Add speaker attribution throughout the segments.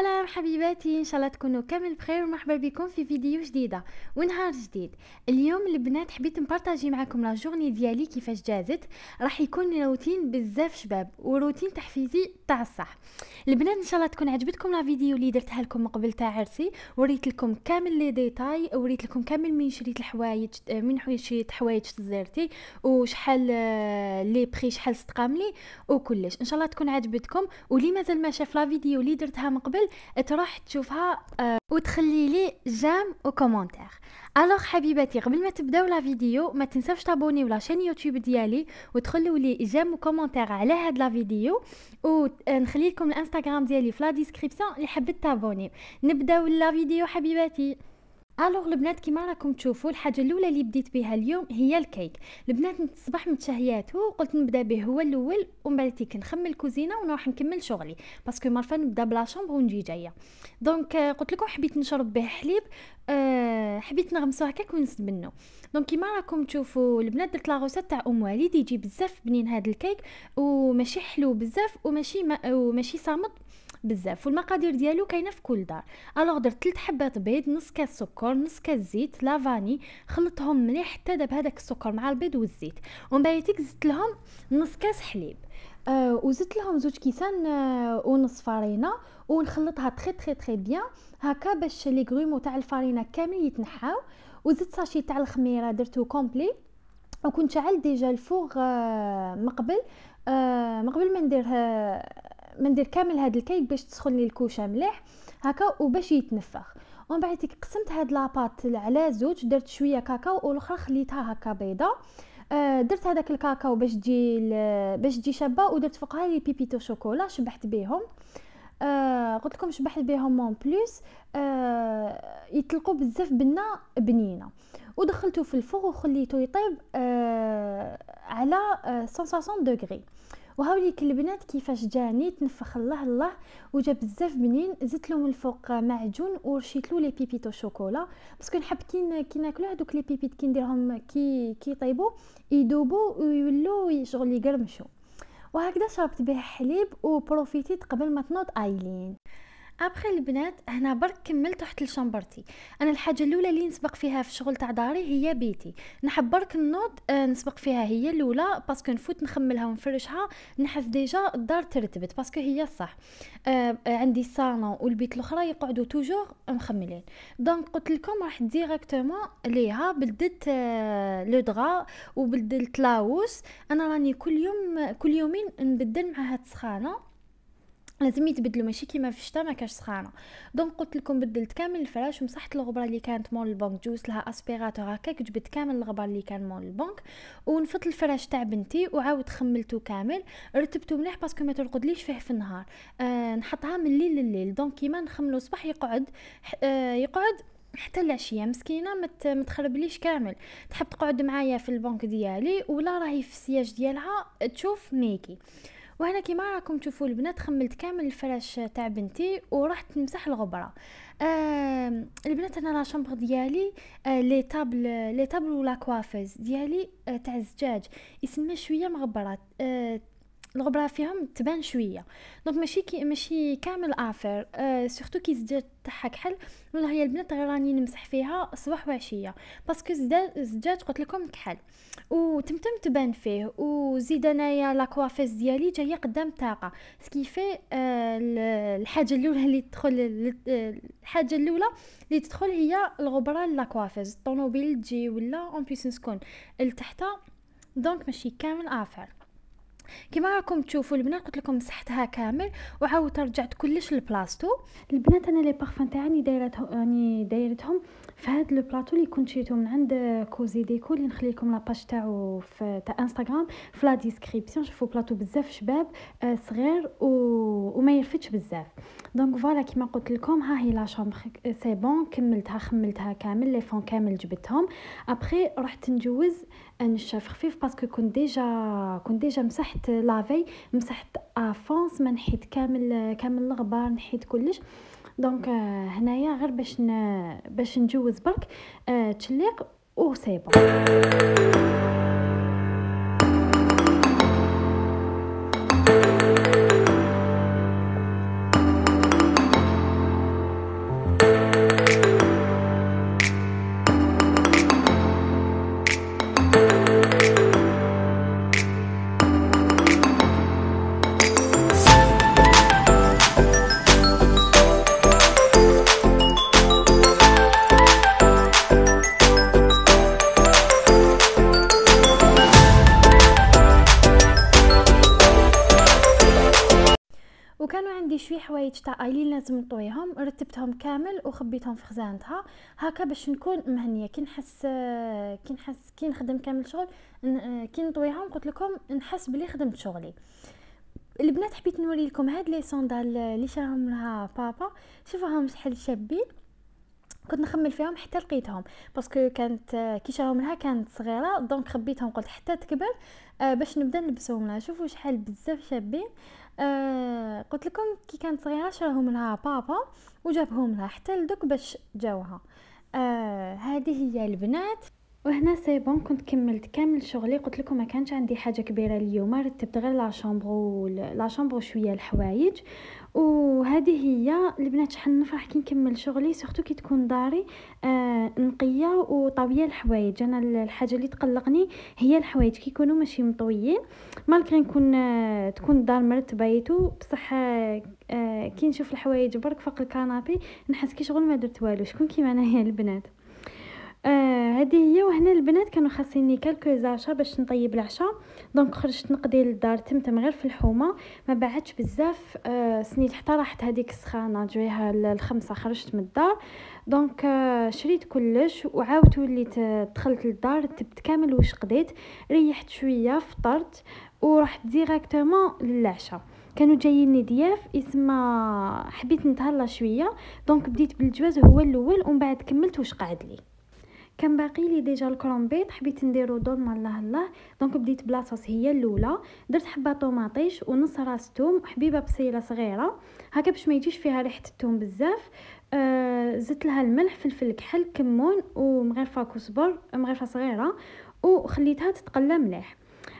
Speaker 1: سلام حبيباتي ان شاء الله تكونوا كامل بخير ومرحبا بكم في فيديو جديده ونهار جديد اليوم البنات حبيت نبارطاجي معكم لا جورني ديالي كيفاش جازت راح يكون روتين بزاف شباب وروتين تحفيزي تاع الصح البنات ان شاء الله تكون عجبتكم لا فيديو اللي درتها لكم قبل تاع عرسي وريت لكم كامل لي ديتاي وريت لكم كامل من شريت الحوايج من شريت حوايج زرتي وشحال آه، لي بري شحال استقام لي وكلش ان شاء الله تكون عجبتكم واللي مازال ما شاف لا فيديو اللي درتها من قبل كامل تروح تشوفها آه، وتخلي لي جام وكومونتير الوغ حبيباتي قبل ما تبداو لا فيديو ما تنساوش تابونيو لاشين يوتيوب ديالي وتخلوا لي جام وكومونتير على هاد لا فيديو ونخلي آه، لكم الانستغرام ديالي في لا ديسكريبسيون اللي حبيت تابوني نبداو لا فيديو حبيباتي الوغ البنات كيما راكم تشوفوا الحاجه الاولى اللي بديت بها اليوم هي الكيك البنات الصباح متشهياته قلت نبدا به هو الاول ومن بعد كي نخمل الكوزينه ونروح نكمل شغلي باسكو مارفا نبدا بلا شومبر ونجي جايه دونك قلت لكم حبيت نشرب به حليب أه حبيت نغمسو هكاك ونسد منه دونك كيما راكم تشوفوا البنات درت لا تاع ام وليد يجي بزاف بنين هذا الكيك وماشي حلو بزاف وماشي ما وماشي صامت بزاف والمقادير ديالو كاينه في كل دار الوغ درت 3 حبات بيض نص كاس سكر نص كاس زيت لافاني خلطهم مليح حتى داب هذاك السكر مع البيض والزيت ومن بعد زدت لهم نص كاس حليب آه وزدت لهم زوج كيسان آه ونص فرينه ونخلطها تري تري تري بيان هكا باش لي غرومو تاع الفرينه كامل يتنحاو وزدت ساشي تاع الخميره درتو كومبلي وكنت شعلت ديجا الفوغ آه مقبل آه مقبل ما ندير ما ندير كامل هذا الكيك باش تسخن لي الكوشه مليح هكا وباش يتنفخ ومن بعد قسمت هاد لاباط على زوج درت شويه كاكاو والاخرى خليتها هكا بيضه آه، درت هذاك الكاكاو باش تجي باش تجي شابه ودرت فوقها لي بيبيتو شوكولا شبحت بيهم آه قلت لكم شبحت بيهم مون بلوس آه يطلقوا بزاف بنه بنينه ودخلته في الفرن وخليته يطيب آه على آه، 160 دوغري وهاوليك البنات كيفاش جاني تنفخ الله الله وجا بزاف بنين زدت له من الفوق معجون ورشيت له لي بيبيتو شوكولا باسكو نحب كي كي ناكلو هذوك لي بيبيت كي نديرهم كي كيطيبوا يذوبوا ويولوا شغل يقرمشوا وهكذا شربت به حليب وبروفيتيت قبل ما تنوض ايلين ابخي البنات هنا برك كملت رحت لشامبرتي انا الحاجه الاولى اللي نسبق فيها في شغل تاع داري هي بيتي نحب برك نوض آه، نسبق فيها هي الاولى باسكو نفوت نخملها ونفرشها نحس ديجا الدار ترتبت باسكو هي الصح آه, آه، عندي الصالون والبيت الاخرى يقعدوا توجور مخملين دونك قلت لكم راح ديريكتومون ليها بلدت آه، لو دغا وبلدت لاوس انا راني كل يوم كل يومين نبدل مع هاد السخانه لازم يتبدلوا ماشي كيما في الشتاء ما كاش سخانه دونك قلت لكم بدلت كامل الفراش ومسحت الغبره اللي كانت مول البنك جوز لها اسبيراتور هكاك جبت كامل الغبار اللي كان مول البنك ونفضت الفراش تاع بنتي وعاود خملته كامل رتبته مليح باسكو ما ترقدليش فيه في النهار أه نحطها من الليل لليل دونك كيما نخملو صباح يقعد أه يقعد حتى العشية مسكينة ما تخربليش كامل تحب تقعد معايا في البنك ديالي ولا راهي في السياج ديالها تشوف ميكي وهنا كيما راكم تشوفوا البنات خملت كامل الفراش تاع بنتي ورحت نمسح الغبره آه البنات انا لا شامبر ديالي آه، لي طابل لي طابل ولا كوافيز ديالي آه تاع الزجاج يسمى شويه مغبرات آه الغبره فيهم تبان شويه دونك ماشي كي ماشي كامل افير أه سورتو كي الزجاج تاعها كحل والله هي البنات غير راني نمسح فيها صباح وعشيه باسكو الزجاج قلت لكم كحل وتمتم تبان فيه وزيد انايا لاكوافيز ديالي جايه قدام طاقه سكيفي أه الحاجه الاولى اللي تدخل الحاجه الاولى اللي تدخل هي الغبره لا كوافيس الطوموبيل تجي ولا اون نسكون لتحتها دونك ماشي كامل افير كما راكم تشوفوا البنات قلت لكم مسحتها كامل وعاودت رجعت كلش لبلاصتو البنات انا لي بارفان تاعي دايرتهم راني دايرتهم في لو البلاطو اللي كنت شريته من عند كوزي ديكو اللي نخلي لكم لاباج تاعو في تاع انستغرام في لا ديسكريبسيون شوفوا بلاطو بزاف شباب آه، صغير و... وما يرفدش بزاف دونك فوالا كيما قلت لكم ها هي لا شامبر سي بون كملتها خملتها كامل لي فون كامل جبتهم ابخي رحت نجوز نشاف خفيف باسكو كنت ديجا كنت ديجا مسحت لافي مسحت افونس ما نحيت كامل كامل الغبار نحيت كلش دونك هنايا غير باش باش نجوز برك تشليق و سي بون وكانوا عندي شوي حوايج تاع ايلين لازم نطويهم رتبتهم كامل وخبيتهم في خزانتها هكا باش نكون مهنيه كي نحس كي نحس كي نخدم كامل شغل كي نطويهم قلت لكم نحس بلي خدمت شغلي البنات حبيت نوري لكم هاد لي صندال اللي شراهم لها بابا شوفوهم شحال شابين كنت نخمل فيهم حتى لقيتهم باسكو كانت كي شراهم لها كانت صغيره دونك خبيتهم قلت حتى تكبر آه، باش نبدا نلبسهم لها شوفوا شحال بزاف شابين آه قلت لكم كي كانت صغيره شراهم لها بابا وجابهم لها حتى لدوك باش جاوها آه هذه هي البنات وهنا سي بون كنت كملت كامل شغلي قلت لكم ما كانش عندي حاجه كبيره اليوم رتبت غير لا شامبر لا شويه الحوايج وهذه هي البنات شحال نفرح كي نكمل شغلي سورتو كي تكون داري آه نقيه وطويه الحوايج انا الحاجه اللي تقلقني هي الحوايج يكونوا ماشي مطويين مالكري نكون آه تكون الدار مرتبايتو بصح آه،, آه كي نشوف الحوايج برك فوق الكنابي نحس كي شغل ما درت والو شكون كيما انا هي البنات آه، هذه آه هي وهنا البنات كانوا خاصيني كالكو زاشا باش نطيب العشاء دونك خرجت نقضي للدار تمتم غير في الحومه ما بعدش بزاف آه سنيت حتى راحت هذيك السخانه جويها الخمسة خرجت من الدار دونك آه شريت كلش وعاودت وليت آه، دخلت للدار تبت كامل واش قضيت ريحت شويه فطرت ورحت ديريكتومون للعشاء كانوا جايين ضياف اسما حبيت نتهلا شويه دونك بديت بالجواز هو الاول ومن بعد كملت واش قعد لي كان باقي لي ديجا الكرومبيط حبيت نديرو دورما الله الله دونك بديت بلا صوص هي الاولى درت حبه طوماطيش ونص راس توم حبيبه بصيله صغيره هكا باش ما يجيش فيها ريحه الثوم بزاف آه زدت لها الملح فلفل كحل كمون ومغرفه كزبر مغرفه صغيره وخليتها تتقلى مليح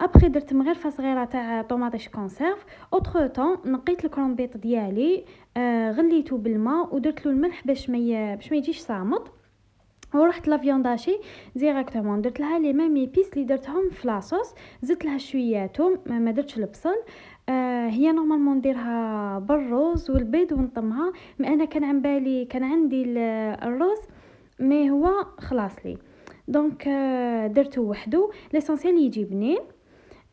Speaker 1: ابخي درت مغرفه صغيره تاع طوماطيش كونسيرف اوتر طون نقيت الكرومبيط ديالي آه غليته بالماء ودرت له الملح باش ما باش ما يجيش صامط ورحت لافيونداشي ديريكتومون درت لها لي ميم بيس لي درتهم في لاصوص زدت لها شويه ثوم ما درتش البصل آه هي نورمالمون نديرها بالروز والبيض ونطمها ما انا كان عن بالي كان عندي الروز مي هو خلاص لي دونك آه، درتو وحده ليسونسيال يجي بنين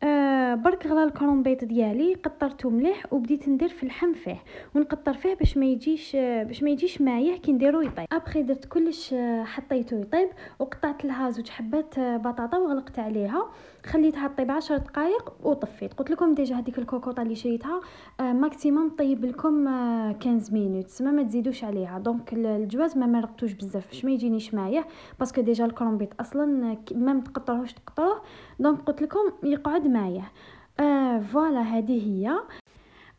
Speaker 1: آه برك غلا الكرومبيط ديالي قطرته مليح وبديت ندير في الحم فيه ونقطر فيه باش ما يجيش آه باش ما يجيش مايع كي نديرو يطيب ابخي درت كلش آه حطيته يطيب وقطعت لها زوج حبات آه بطاطا وغلقت عليها خليتها طيب 10 دقائق وطفيت قلت لكم ديجا هذيك الكوكوطه اللي شريتها آه ماكسيموم طيب لكم آه 15 مينوت سما ما تزيدوش عليها دونك الجواز ما مرقتوش بزاف باش ما يجينيش مايع باسكو ديجا الكرومبيط اصلا آه، ما متقطرهوش تقطروه دونك قلت لكم يقعد المايه آه فوالا هذه هي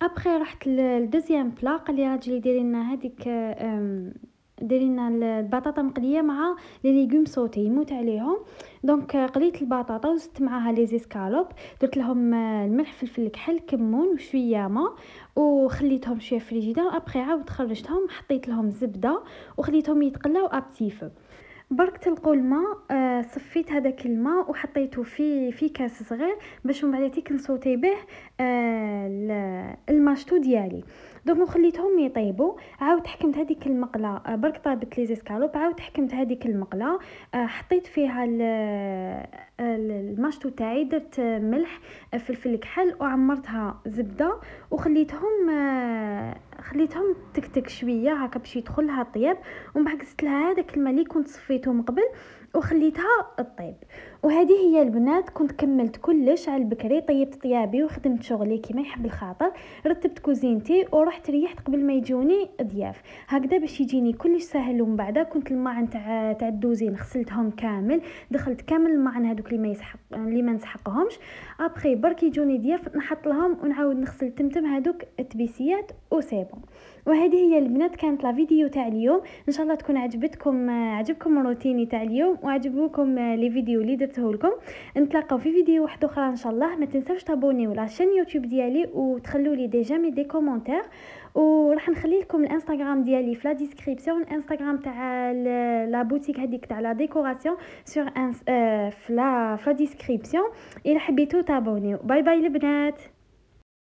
Speaker 1: ابخي رحت للدوزيام بلا قال لي راجلي ديري لنا هذيك ديري لنا البطاطا مقليه مع لي ليغوم صوتي يموت عليهم دونك آه، قليت البطاطا وزدت معاها لي زيسكالوب درت لهم آه، الملح فلفل كحل كمون وشويه ما وخليتهم شويه فريجيدا ابخي عاود خرجتهم حطيت لهم زبده وخليتهم يتقلاو ابتيف برك تلقوا الماء آه، صفيت هذاك الماء وحطيته في في كاس صغير باش من بعد كنصوتي به آه، الماشطو ديالي دونك وخليتهم يطيبوا عاود حكمت هذيك المقله آه، برك طابت لي زيسكالوب عاود حكمت هذيك المقله حطيت فيها الماشطو تاعي درت ملح فلفل كحل وعمرتها زبده وخليتهم خليتهم تكتك شويه هكا باش يدخل لها الطياب ومن بعد قست لها هذاك الماء اللي كنت صفيته من قبل وخليتها طيب وهذه هي البنات كنت كملت كلش على البكري طيبت طيابي وخدمت شغلي كما يحب الخاطر رتبت كوزينتي ورحت ريحت قبل ما يجوني ضياف هكذا باش يجيني كلش سهل ومن بعد كنت الماء تاع تاع الدوزين غسلتهم كامل دخلت كامل الماعن هذوك اللي ما يسحق اللي ما نسحقهمش ابخي برك يجوني ضياف نحط لهم ونعاود نغسل تمتم هذوك التبيسيات وسي بون وهذه هي البنات كانت لا فيديو تاع اليوم ان شاء الله تكون عجبتكم عجبكم روتيني تاع اليوم وعجبوكم لي فيديو اللي درته لكم نتلاقاو في فيديو واحد اخرى ان شاء الله ما تنساوش تابونيو لاشين يوتيوب ديالي وتخلوا لي ديجا مي دي كومونتير وراح نخلي لكم الانستغرام ديالي في لا ديسكريبسيون الانستغرام تاع لا بوتيك هذيك تاع لا ديكوراسيون سور انس... في لا في لا ديسكريبسيون الا حبيتو تابونيو باي باي البنات